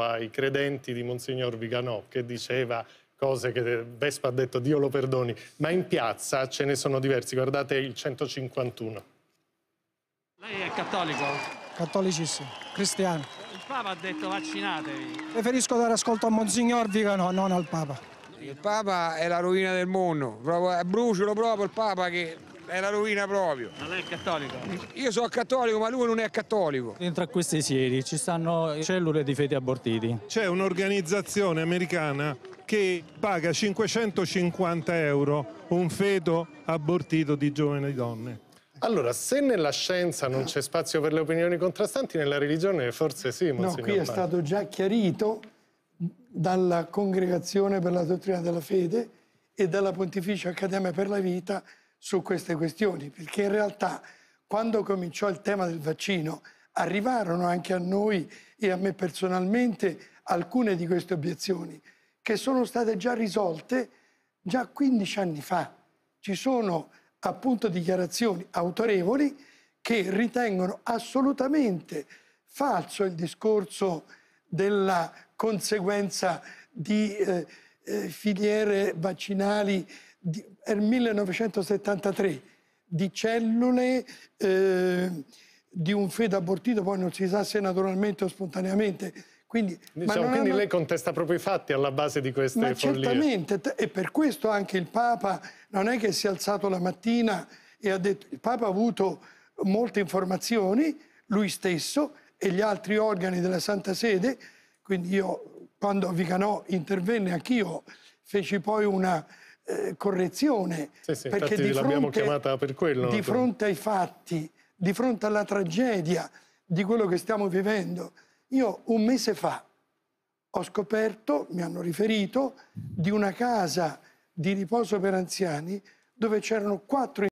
ai credenti di Monsignor Viganò che diceva cose che Vespa ha detto Dio lo perdoni, ma in piazza ce ne sono diversi, guardate il 151. Lei è cattolico? Cattolicissimo, cristiano. Il Papa ha detto vaccinatevi. Preferisco dare ascolto a Monsignor Viganò, non al Papa. Il Papa è la rovina del mondo, è bruciolo proprio il Papa che è la rovina proprio. Ma lei è cattolico? Io sono cattolico, ma lui non è cattolico. Dentro a questi sieri ci stanno cellule di feti abortiti. C'è un'organizzazione americana che paga 550 euro un feto abortito di giovani donne. Allora, se nella scienza non c'è spazio per le opinioni contrastanti, nella religione forse sì, No, qui è stato già chiarito dalla Congregazione per la Dottrina della Fede e dalla Pontificia Accademia per la Vita su queste questioni, perché in realtà quando cominciò il tema del vaccino arrivarono anche a noi e a me personalmente alcune di queste obiezioni che sono state già risolte già 15 anni fa. Ci sono appunto dichiarazioni autorevoli che ritengono assolutamente falso il discorso della conseguenza di eh, eh, filiere vaccinali di, è il 1973, di cellule eh, di un feto abortito, poi non si sa se naturalmente o spontaneamente. Quindi, diciamo, quindi hanno... lei contesta proprio i fatti alla base di queste ma follie. Certamente, e per questo anche il Papa non è che si è alzato la mattina e ha detto, il Papa ha avuto molte informazioni, lui stesso e gli altri organi della Santa Sede, quindi io quando Vicanò intervenne anch'io feci poi una eh, correzione. Sì, sì, perché di fronte, per quello, di fronte ai fatti, di fronte alla tragedia di quello che stiamo vivendo, io un mese fa ho scoperto, mi hanno riferito, di una casa di riposo per anziani dove c'erano quattro